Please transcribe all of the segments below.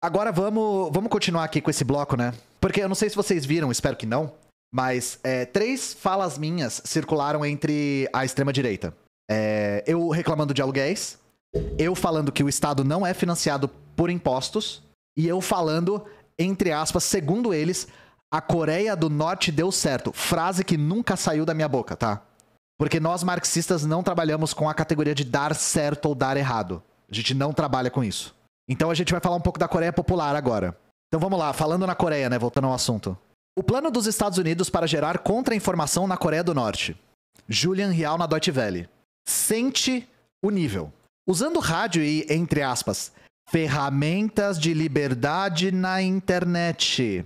Agora vamos, vamos continuar aqui com esse bloco, né? Porque eu não sei se vocês viram, espero que não, mas é, três falas minhas circularam entre a extrema-direita. É, eu reclamando de aluguéis, eu falando que o Estado não é financiado por impostos, e eu falando, entre aspas, segundo eles, a Coreia do Norte deu certo. Frase que nunca saiu da minha boca, tá? Porque nós marxistas não trabalhamos com a categoria de dar certo ou dar errado. A gente não trabalha com isso. Então a gente vai falar um pouco da Coreia Popular agora. Então vamos lá, falando na Coreia, né? Voltando ao assunto. O plano dos Estados Unidos para gerar contra-informação na Coreia do Norte. Julian Rial na Deutsche Welle. Sente o nível. Usando rádio e, entre aspas, ferramentas de liberdade na internet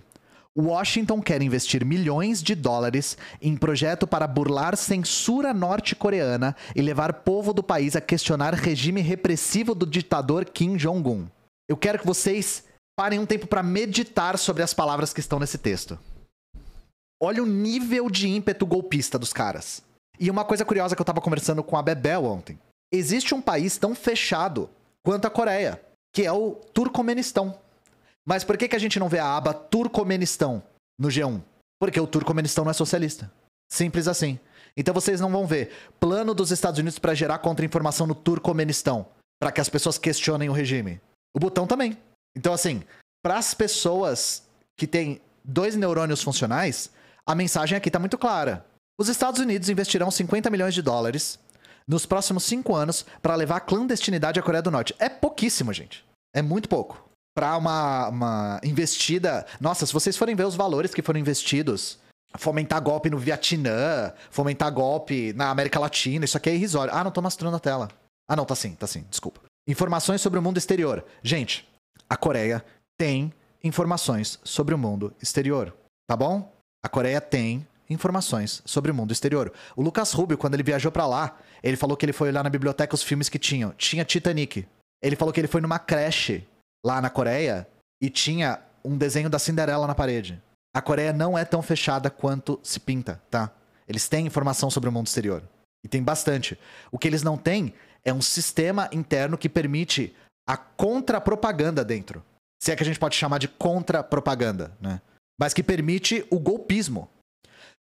Washington quer investir milhões de dólares em projeto para burlar censura norte-coreana e levar povo do país a questionar regime repressivo do ditador Kim Jong-un. Eu quero que vocês parem um tempo para meditar sobre as palavras que estão nesse texto. Olha o nível de ímpeto golpista dos caras. E uma coisa curiosa que eu estava conversando com a Bebel ontem. Existe um país tão fechado quanto a Coreia, que é o Turcomenistão. Mas por que, que a gente não vê a aba Turcomenistão no G1? Porque o Turcomenistão não é socialista. Simples assim. Então vocês não vão ver plano dos Estados Unidos para gerar contra-informação no Turcomenistão, para que as pessoas questionem o regime. O botão também. Então, assim, para as pessoas que têm dois neurônios funcionais, a mensagem aqui está muito clara. Os Estados Unidos investirão 50 milhões de dólares nos próximos cinco anos para levar a clandestinidade à Coreia do Norte. É pouquíssimo, gente. É muito pouco para uma, uma investida. Nossa, se vocês forem ver os valores que foram investidos fomentar golpe no Vietnã, fomentar golpe na América Latina, isso aqui é irrisório. Ah, não tô mostrando a tela. Ah, não, tá sim, tá sim, desculpa. Informações sobre o mundo exterior. Gente, a Coreia tem informações sobre o mundo exterior, tá bom? A Coreia tem informações sobre o mundo exterior. O Lucas Rubio, quando ele viajou para lá, ele falou que ele foi olhar na biblioteca os filmes que tinham. Tinha Titanic. Ele falou que ele foi numa creche lá na Coreia e tinha um desenho da Cinderela na parede. A Coreia não é tão fechada quanto se pinta, tá? Eles têm informação sobre o mundo exterior. E tem bastante. O que eles não têm é um sistema interno que permite a contra-propaganda dentro. Se é que a gente pode chamar de contra-propaganda, né? Mas que permite o golpismo.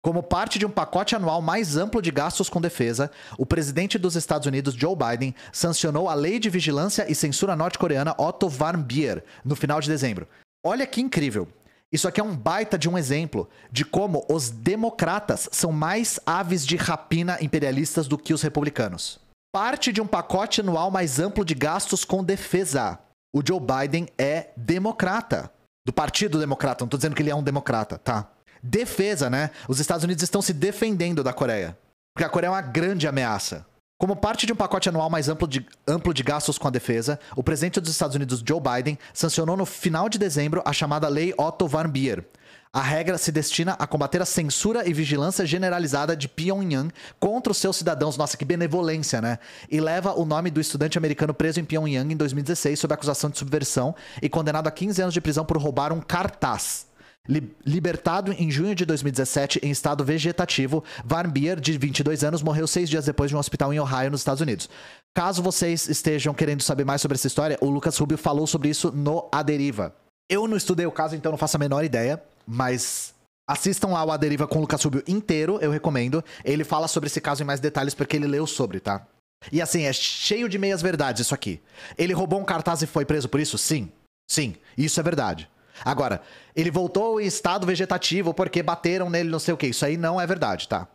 Como parte de um pacote anual mais amplo de gastos com defesa, o presidente dos Estados Unidos, Joe Biden, sancionou a Lei de Vigilância e Censura Norte-Coreana Otto Warmbier no final de dezembro. Olha que incrível! Isso aqui é um baita de um exemplo de como os democratas são mais aves de rapina imperialistas do que os republicanos. Parte de um pacote anual mais amplo de gastos com defesa. O Joe Biden é democrata. Do Partido Democrata, não estou dizendo que ele é um democrata, tá? defesa, né? Os Estados Unidos estão se defendendo da Coreia. Porque a Coreia é uma grande ameaça. Como parte de um pacote anual mais amplo de, amplo de gastos com a defesa, o presidente dos Estados Unidos, Joe Biden, sancionou no final de dezembro a chamada Lei Otto Van A regra se destina a combater a censura e vigilância generalizada de Pyongyang contra os seus cidadãos. Nossa, que benevolência, né? E leva o nome do estudante americano preso em Pyongyang em 2016 sob acusação de subversão e condenado a 15 anos de prisão por roubar um cartaz libertado em junho de 2017 em estado vegetativo, Varmbier, de 22 anos, morreu seis dias depois de um hospital em Ohio, nos Estados Unidos. Caso vocês estejam querendo saber mais sobre essa história, o Lucas Rubio falou sobre isso no A Deriva. Eu não estudei o caso, então não faço a menor ideia, mas assistam ao A Deriva com o Lucas Rubio inteiro, eu recomendo. Ele fala sobre esse caso em mais detalhes porque ele leu sobre, tá? E assim, é cheio de meias verdades isso aqui. Ele roubou um cartaz e foi preso por isso? Sim. Sim, isso é verdade. Agora, ele voltou em estado vegetativo porque bateram nele, não sei o que. Isso aí não é verdade, tá?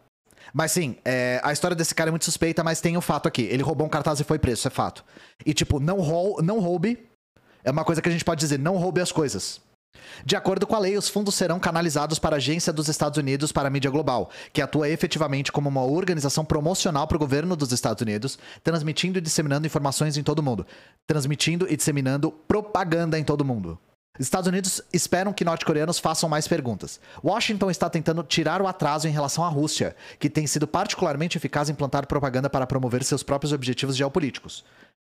Mas sim, é, a história desse cara é muito suspeita, mas tem um fato aqui. Ele roubou um cartaz e foi preso, isso é fato. E tipo, não, rou não roube. É uma coisa que a gente pode dizer, não roube as coisas. De acordo com a lei, os fundos serão canalizados para a Agência dos Estados Unidos para a Mídia Global, que atua efetivamente como uma organização promocional para o governo dos Estados Unidos, transmitindo e disseminando informações em todo o mundo, transmitindo e disseminando propaganda em todo o mundo. Estados Unidos esperam que norte-coreanos façam mais perguntas. Washington está tentando tirar o atraso em relação à Rússia, que tem sido particularmente eficaz em plantar propaganda para promover seus próprios objetivos geopolíticos.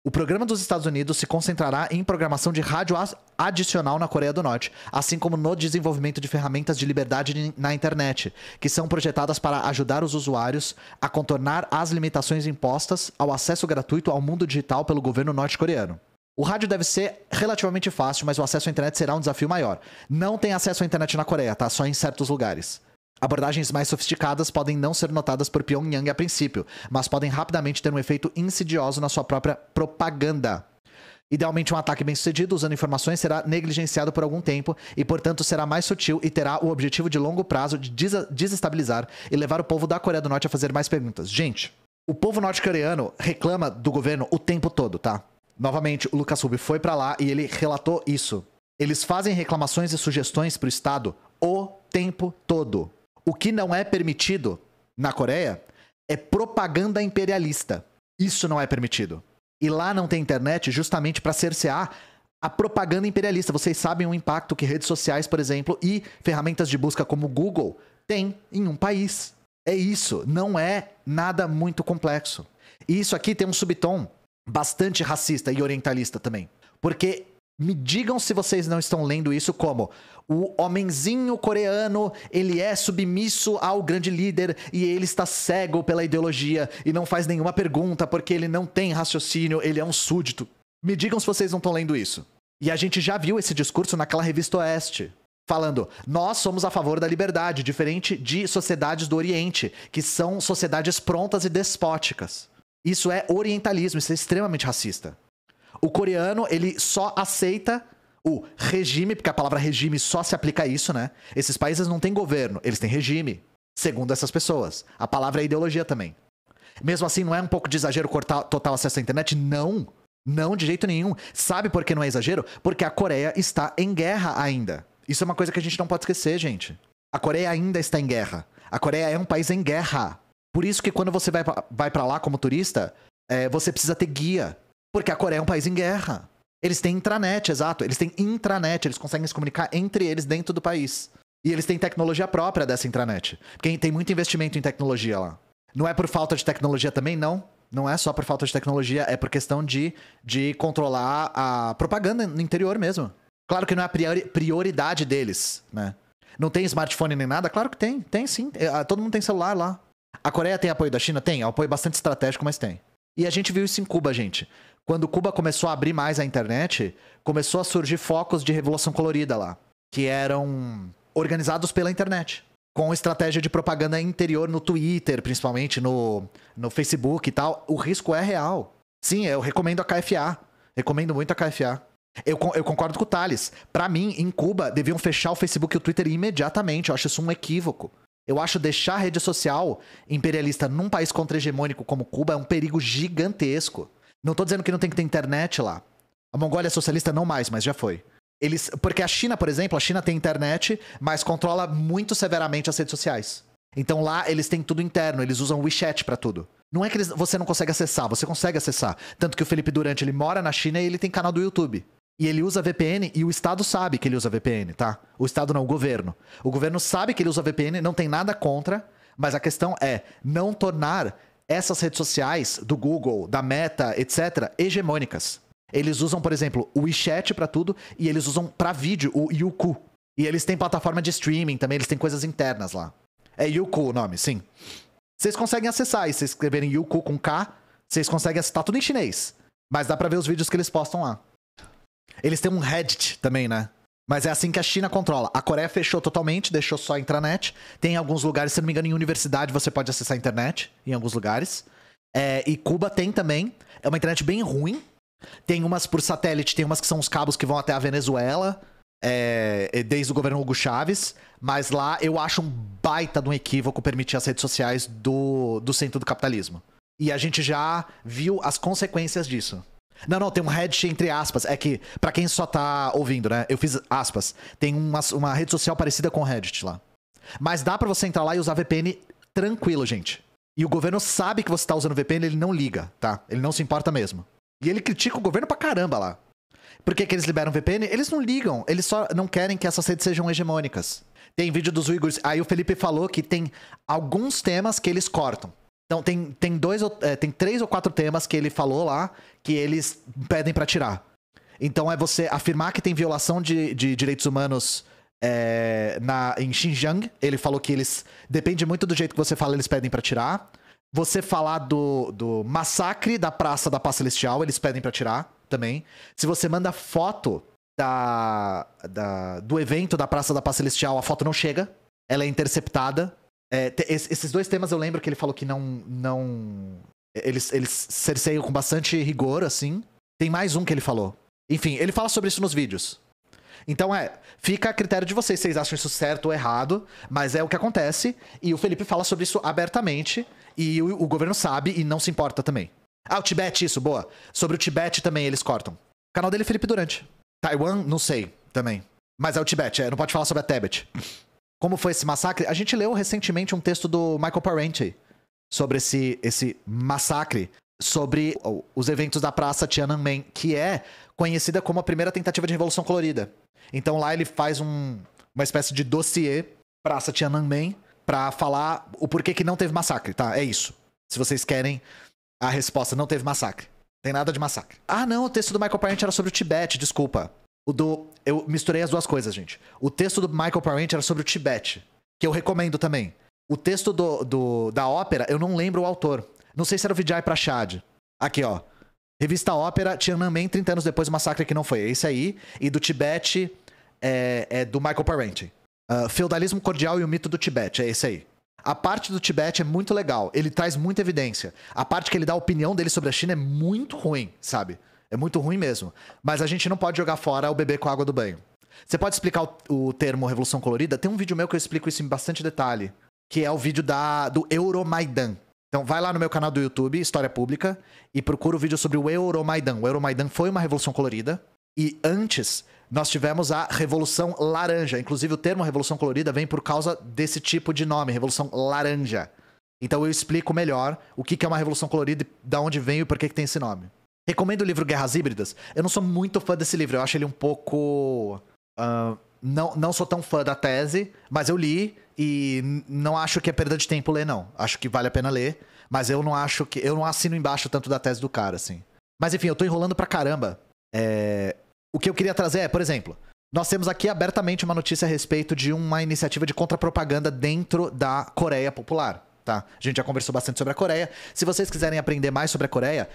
O programa dos Estados Unidos se concentrará em programação de rádio adicional na Coreia do Norte, assim como no desenvolvimento de ferramentas de liberdade na internet, que são projetadas para ajudar os usuários a contornar as limitações impostas ao acesso gratuito ao mundo digital pelo governo norte-coreano. O rádio deve ser relativamente fácil, mas o acesso à internet será um desafio maior. Não tem acesso à internet na Coreia, tá? Só em certos lugares. Abordagens mais sofisticadas podem não ser notadas por Pyongyang a princípio, mas podem rapidamente ter um efeito insidioso na sua própria propaganda. Idealmente, um ataque bem sucedido usando informações será negligenciado por algum tempo e, portanto, será mais sutil e terá o objetivo de longo prazo de desestabilizar e levar o povo da Coreia do Norte a fazer mais perguntas. Gente, o povo norte-coreano reclama do governo o tempo todo, tá? Novamente, o Lucas Rubio foi para lá e ele relatou isso. Eles fazem reclamações e sugestões para o Estado o tempo todo. O que não é permitido na Coreia é propaganda imperialista. Isso não é permitido. E lá não tem internet justamente para cercear a propaganda imperialista. Vocês sabem o impacto que redes sociais, por exemplo, e ferramentas de busca como Google têm em um país. É isso, não é nada muito complexo. E isso aqui tem um subtom bastante racista e orientalista também. Porque me digam se vocês não estão lendo isso como o homenzinho coreano, ele é submisso ao grande líder e ele está cego pela ideologia e não faz nenhuma pergunta porque ele não tem raciocínio, ele é um súdito. Me digam se vocês não estão lendo isso. E a gente já viu esse discurso naquela revista Oeste, falando: nós somos a favor da liberdade, diferente de sociedades do Oriente, que são sociedades prontas e despóticas. Isso é orientalismo, isso é extremamente racista. O coreano, ele só aceita o regime, porque a palavra regime só se aplica a isso, né? Esses países não têm governo, eles têm regime, segundo essas pessoas. A palavra é ideologia também. Mesmo assim, não é um pouco de exagero cortar total acesso à internet? Não. Não, de jeito nenhum. Sabe por que não é exagero? Porque a Coreia está em guerra ainda. Isso é uma coisa que a gente não pode esquecer, gente. A Coreia ainda está em guerra. A Coreia é um país em guerra. Por isso que quando você vai, pra, vai para lá como turista, é, você precisa ter guia. Porque a Coreia é um país em guerra. Eles têm intranet, exato. Eles têm intranet, eles conseguem se comunicar entre eles dentro do país. E eles têm tecnologia própria dessa intranet. Porque tem muito investimento em tecnologia lá. Não é por falta de tecnologia também, não. Não é só por falta de tecnologia, é por questão de, de controlar a propaganda no interior mesmo. Claro que não é a prioridade deles, né? Não tem smartphone nem nada? Claro que tem, tem sim. É, todo mundo tem celular lá. A Coreia tem apoio da China? Tem. É um apoio bastante estratégico, mas tem. E a gente viu isso em Cuba, gente. Quando Cuba começou a abrir mais a internet, começou a surgir focos de revolução colorida lá, que eram organizados pela internet, com estratégia de propaganda interior no Twitter, principalmente no, no Facebook e tal. O risco é real. Sim, eu recomendo a KFA. Recomendo muito a KFA. Eu, eu concordo com o Thales. Para mim, em Cuba, deviam fechar o Facebook e o Twitter imediatamente. Eu acho isso um equívoco. Eu acho deixar a rede social imperialista num país contra-hegemônico como Cuba é um perigo gigantesco. Não tô dizendo que não tem que ter internet lá. A Mongólia é socialista não mais, mas já foi. Eles, porque a China, por exemplo, a China tem internet, mas controla muito severamente as redes sociais. Então lá eles têm tudo interno, eles usam WeChat para tudo. Não é que eles, você não consegue acessar, você consegue acessar. Tanto que o Felipe Durante ele mora na China e ele tem canal do YouTube e ele usa VPN e o Estado sabe que ele usa VPN, tá? O Estado não, o governo. O governo sabe que ele usa VPN, não tem nada contra, mas a questão é não tornar essas redes sociais do Google, da Meta, etc., hegemônicas. Eles usam, por exemplo, o WeChat para tudo e eles usam para vídeo o Youku. E eles têm plataforma de streaming também, eles têm coisas internas lá. É Youku o nome, sim. Vocês conseguem acessar e se escreverem Youku com K, vocês conseguem acessar tá tudo em chinês. Mas dá para ver os vídeos que eles postam lá. Eles têm um Reddit também, né? Mas é assim que a China controla. A Coreia fechou totalmente, deixou só a intranet. Tem alguns lugares, se não me engano, em universidade você pode acessar a internet, em alguns lugares. É, e Cuba tem também. É uma internet bem ruim. Tem umas por satélite, tem umas que são os cabos que vão até a Venezuela, é, desde o governo Hugo Chávez. Mas lá eu acho um baita de um equívoco permitir as redes sociais do, do centro do capitalismo. E a gente já viu as consequências disso. Não, não, tem um Reddit entre aspas. É que, para quem só tá ouvindo, né? Eu fiz aspas. Tem uma, uma rede social parecida com o Reddit lá. Mas dá para você entrar lá e usar VPN tranquilo, gente. E o governo sabe que você tá usando VPN, ele não liga, tá? Ele não se importa mesmo. E ele critica o governo pra caramba lá. Por que, que eles liberam VPN? Eles não ligam, eles só não querem que essas redes sejam hegemônicas. Tem vídeo dos Uigurs. Aí o Felipe falou que tem alguns temas que eles cortam. Então tem, tem dois é, tem três ou quatro temas que ele falou lá que eles pedem para tirar. Então é você afirmar que tem violação de, de direitos humanos é, na, em Xinjiang. Ele falou que eles. Depende muito do jeito que você fala, eles pedem para tirar. Você falar do, do massacre da Praça da Paz Celestial, eles pedem para tirar também. Se você manda foto da, da, do evento da Praça da Paz Celestial, a foto não chega. Ela é interceptada é, te, esses dois temas eu lembro que ele falou que não. não eles, eles cerceiam com bastante rigor, assim. Tem mais um que ele falou. Enfim, ele fala sobre isso nos vídeos. Então é, fica a critério de vocês, vocês acham isso certo ou errado, mas é o que acontece. E o Felipe fala sobre isso abertamente, e o, o governo sabe e não se importa também. Ah, o Tibete, isso, boa. Sobre o Tibete também eles cortam. O canal dele é Felipe Durante. Taiwan, não sei também. Mas é o Tibete, é, não pode falar sobre a Tibet. como foi esse massacre, a gente leu recentemente um texto do Michael Parenti sobre esse, esse massacre, sobre os eventos da Praça Tiananmen, que é conhecida como a primeira tentativa de Revolução Colorida. Então lá ele faz um, uma espécie de dossiê Praça Tiananmen para falar o porquê que não teve massacre, tá? É isso. Se vocês querem a resposta, não teve massacre. Tem nada de massacre. Ah, não, o texto do Michael Parenti era sobre o Tibete, desculpa. O do. Eu misturei as duas coisas, gente. O texto do Michael Parent era sobre o Tibete, que eu recomendo também. O texto do, do, da ópera, eu não lembro o autor. Não sei se era o Vijay Prashad Aqui, ó. Revista Ópera, Tiananmen, 30 anos depois, massacre que não foi. É isso aí. E do Tibete, é, é do Michael Parent. Uh, Feudalismo Cordial e o Mito do Tibete, é esse aí. A parte do Tibete é muito legal, ele traz muita evidência. A parte que ele dá a opinião dele sobre a China é muito ruim, sabe? É muito ruim mesmo. Mas a gente não pode jogar fora o bebê com a água do banho. Você pode explicar o, o termo Revolução Colorida? Tem um vídeo meu que eu explico isso em bastante detalhe, que é o vídeo da, do Euromaidan. Então vai lá no meu canal do YouTube, História Pública, e procura o vídeo sobre o Euromaidan. O Euromaidan foi uma revolução colorida, e antes nós tivemos a Revolução Laranja. Inclusive o termo Revolução Colorida vem por causa desse tipo de nome, Revolução Laranja. Então eu explico melhor o que é uma Revolução Colorida e de onde veio e por que tem esse nome. Recomendo o livro Guerras Híbridas. Eu não sou muito fã desse livro, eu acho ele um pouco. Uh, não, não sou tão fã da tese, mas eu li e não acho que é perda de tempo ler, não. Acho que vale a pena ler, mas eu não acho que. Eu não assino embaixo tanto da tese do cara, assim. Mas enfim, eu tô enrolando pra caramba. É... O que eu queria trazer é, por exemplo, nós temos aqui abertamente uma notícia a respeito de uma iniciativa de contrapropaganda dentro da Coreia Popular. Tá? A gente já conversou bastante sobre a Coreia. Se vocês quiserem aprender mais sobre a Coreia,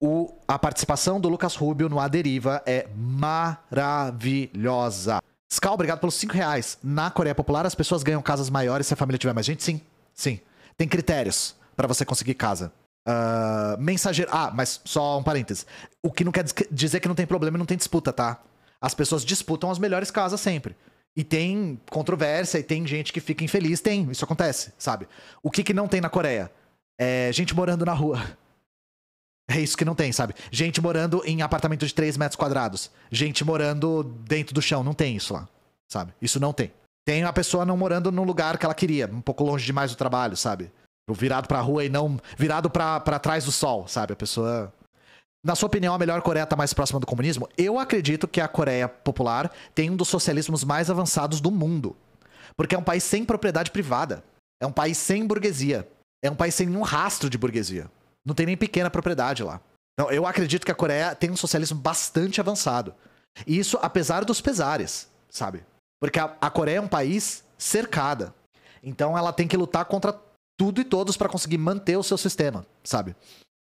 o, a participação do Lucas Rubio no A Deriva é maravilhosa. Scal, obrigado pelos 5 reais. Na Coreia Popular, as pessoas ganham casas maiores se a família tiver mais gente? Sim, sim. Tem critérios para você conseguir casa. Uh, mensageiro. Ah, mas só um parêntese. O que não quer dizer que não tem problema e não tem disputa, tá? As pessoas disputam as melhores casas sempre. E tem controvérsia, e tem gente que fica infeliz, tem, isso acontece, sabe? O que, que não tem na Coreia? É gente morando na rua. É isso que não tem, sabe? Gente morando em apartamento de 3 metros quadrados. Gente morando dentro do chão. Não tem isso lá, sabe? Isso não tem. Tem a pessoa não morando no lugar que ela queria, um pouco longe demais do trabalho, sabe? Virado pra rua e não. Virado pra, pra trás do sol, sabe? A pessoa. Na sua opinião, a melhor Coreia está mais próxima do comunismo? Eu acredito que a Coreia Popular tem um dos socialismos mais avançados do mundo. Porque é um país sem propriedade privada. É um país sem burguesia. É um país sem nenhum rastro de burguesia. Não tem nem pequena propriedade lá. Não, eu acredito que a Coreia tem um socialismo bastante avançado. E isso apesar dos pesares, sabe? Porque a, a Coreia é um país cercada. Então ela tem que lutar contra tudo e todos para conseguir manter o seu sistema, sabe?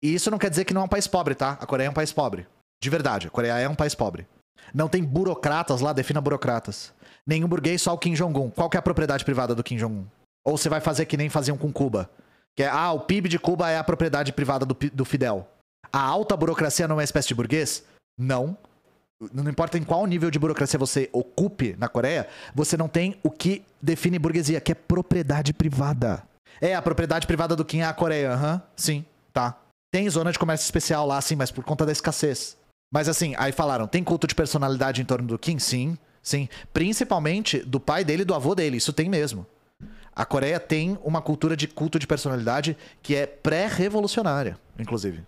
E isso não quer dizer que não é um país pobre, tá? A Coreia é um país pobre. De verdade, a Coreia é um país pobre. Não tem burocratas lá, defina burocratas. Nenhum burguês, só o Kim Jong-un. Qual que é a propriedade privada do Kim Jong-un? Ou você vai fazer que nem faziam com Cuba? Que é, ah, o PIB de Cuba é a propriedade privada do, do Fidel. A alta burocracia não é uma espécie de burguês? Não. Não importa em qual nível de burocracia você ocupe na Coreia, você não tem o que define burguesia, que é propriedade privada. É, a propriedade privada do Kim é a Coreia, aham, uhum, sim, tá. Tem zona de comércio especial lá, sim, mas por conta da escassez. Mas assim, aí falaram, tem culto de personalidade em torno do Kim? Sim, sim. Principalmente do pai dele e do avô dele, isso tem mesmo. A Coreia tem uma cultura de culto de personalidade que é pré-revolucionária, inclusive.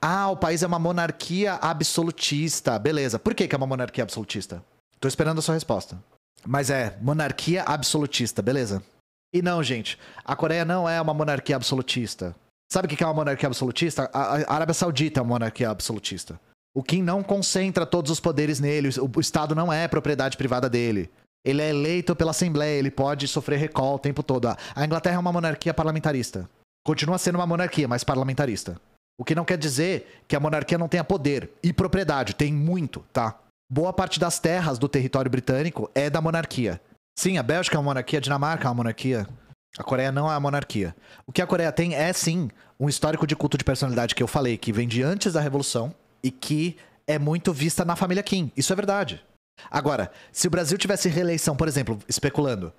Ah, o país é uma monarquia absolutista. Beleza. Por que, que é uma monarquia absolutista? Tô esperando a sua resposta. Mas é, monarquia absolutista, beleza? E não, gente, a Coreia não é uma monarquia absolutista. Sabe o que é uma monarquia absolutista? A Arábia Saudita é uma monarquia absolutista. O Kim não concentra todos os poderes nele, o Estado não é propriedade privada dele. Ele é eleito pela Assembleia, ele pode sofrer recall o tempo todo. A Inglaterra é uma monarquia parlamentarista. Continua sendo uma monarquia, mas parlamentarista. O que não quer dizer que a monarquia não tenha poder e propriedade, tem muito, tá? Boa parte das terras do território britânico é da monarquia. Sim, a Bélgica é uma monarquia, a Dinamarca é uma monarquia. A Coreia não é a monarquia. O que a Coreia tem é sim um histórico de culto de personalidade que eu falei, que vem de antes da Revolução e que é muito vista na família Kim. Isso é verdade. Agora, se o Brasil tivesse reeleição, por exemplo, especulando,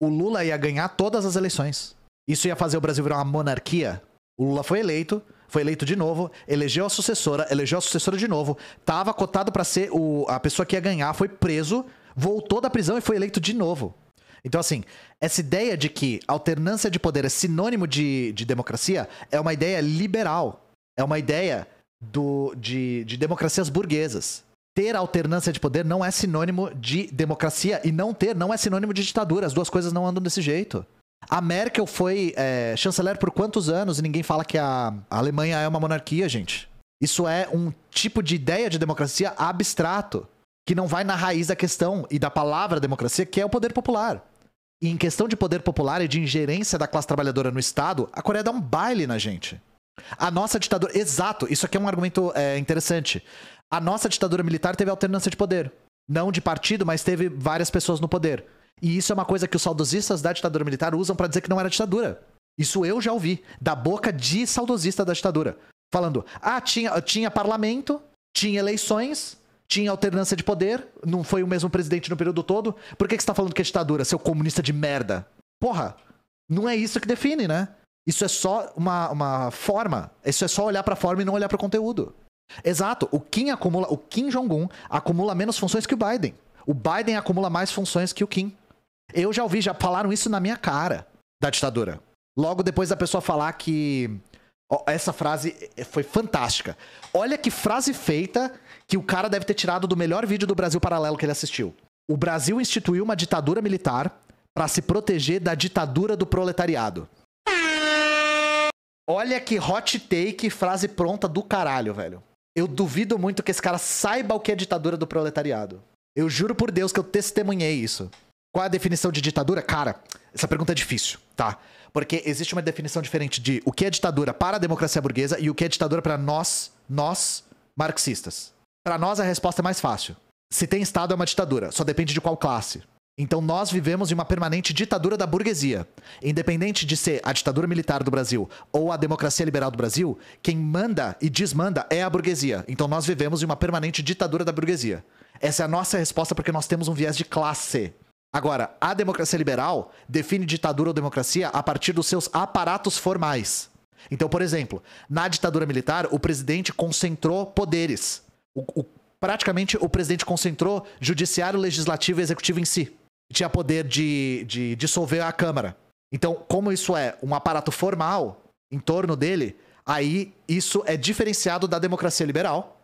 o Lula ia ganhar todas as eleições. Isso ia fazer o Brasil virar uma monarquia. O Lula foi eleito, foi eleito de novo, elegeu a sucessora, elegeu a sucessora de novo, tava cotado para ser o, a pessoa que ia ganhar, foi preso, voltou da prisão e foi eleito de novo. Então, assim, essa ideia de que alternância de poder é sinônimo de, de democracia é uma ideia liberal. É uma ideia do, de, de democracias burguesas ter alternância de poder não é sinônimo de democracia e não ter não é sinônimo de ditadura. As duas coisas não andam desse jeito. A Merkel foi é, chanceler por quantos anos e ninguém fala que a Alemanha é uma monarquia, gente? Isso é um tipo de ideia de democracia abstrato, que não vai na raiz da questão e da palavra democracia, que é o poder popular. E em questão de poder popular e de ingerência da classe trabalhadora no Estado, a Coreia dá um baile na gente. A nossa ditadura. Exato, isso aqui é um argumento é, interessante. A nossa ditadura militar teve alternância de poder. Não de partido, mas teve várias pessoas no poder. E isso é uma coisa que os saudosistas da ditadura militar usam para dizer que não era ditadura. Isso eu já ouvi, da boca de saudosista da ditadura. Falando, ah, tinha, tinha parlamento, tinha eleições, tinha alternância de poder, não foi o mesmo presidente no período todo. Por que, que você tá falando que é ditadura, seu comunista de merda? Porra, não é isso que define, né? Isso é só uma, uma forma. Isso é só olhar pra forma e não olhar para o conteúdo. Exato. O Kim acumula, o Kim Jong-un acumula menos funções que o Biden. O Biden acumula mais funções que o Kim. Eu já ouvi, já falaram isso na minha cara da ditadura. Logo depois da pessoa falar que essa frase foi fantástica. Olha que frase feita que o cara deve ter tirado do melhor vídeo do Brasil Paralelo que ele assistiu. O Brasil instituiu uma ditadura militar para se proteger da ditadura do proletariado. Olha que hot take, frase pronta do caralho, velho eu duvido muito que esse cara saiba o que é ditadura do proletariado. Eu juro por Deus que eu testemunhei isso. Qual é a definição de ditadura? Cara, essa pergunta é difícil, tá? Porque existe uma definição diferente de o que é ditadura para a democracia burguesa e o que é ditadura para nós, nós, marxistas. Para nós a resposta é mais fácil. Se tem Estado é uma ditadura, só depende de qual classe. Então nós vivemos em uma permanente ditadura da burguesia. Independente de ser a ditadura militar do Brasil ou a democracia liberal do Brasil, quem manda e desmanda é a burguesia. Então nós vivemos em uma permanente ditadura da burguesia. Essa é a nossa resposta porque nós temos um viés de classe. Agora, a democracia liberal define ditadura ou democracia a partir dos seus aparatos formais. Então, por exemplo, na ditadura militar, o presidente concentrou poderes. O, o, praticamente, o presidente concentrou judiciário, legislativo e executivo em si tinha poder de, de dissolver a Câmara. Então, como isso é um aparato formal em torno dele, aí isso é diferenciado da democracia liberal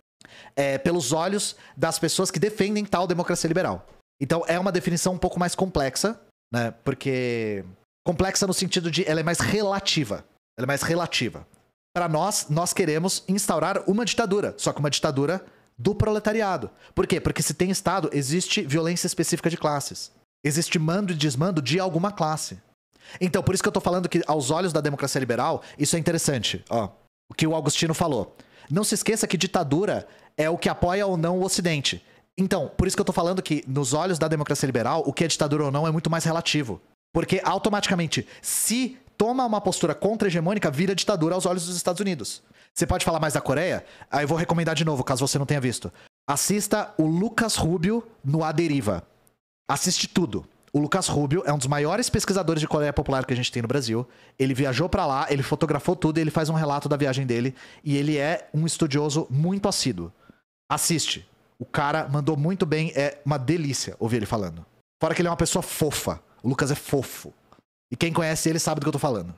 é, pelos olhos das pessoas que defendem tal democracia liberal. Então, é uma definição um pouco mais complexa, né? Porque complexa no sentido de ela é mais relativa. Ela é mais relativa. Para nós, nós queremos instaurar uma ditadura, só que uma ditadura do proletariado. Por quê? Porque se tem Estado, existe violência específica de classes. Existe mando e desmando de alguma classe. Então, por isso que eu tô falando que, aos olhos da democracia liberal, isso é interessante. Ó, o que o Agostino falou. Não se esqueça que ditadura é o que apoia ou não o Ocidente. Então, por isso que eu tô falando que, nos olhos da democracia liberal, o que é ditadura ou não é muito mais relativo. Porque, automaticamente, se toma uma postura contra-hegemônica, vira ditadura aos olhos dos Estados Unidos. Você pode falar mais da Coreia? Aí eu vou recomendar de novo, caso você não tenha visto. Assista o Lucas Rubio no A Deriva assiste tudo. O Lucas Rubio é um dos maiores pesquisadores de Coreia é Popular que a gente tem no Brasil. Ele viajou para lá, ele fotografou tudo, ele faz um relato da viagem dele e ele é um estudioso muito assíduo. Assiste. O cara mandou muito bem, é uma delícia ouvir ele falando. Fora que ele é uma pessoa fofa. O Lucas é fofo. E quem conhece ele sabe do que eu tô falando.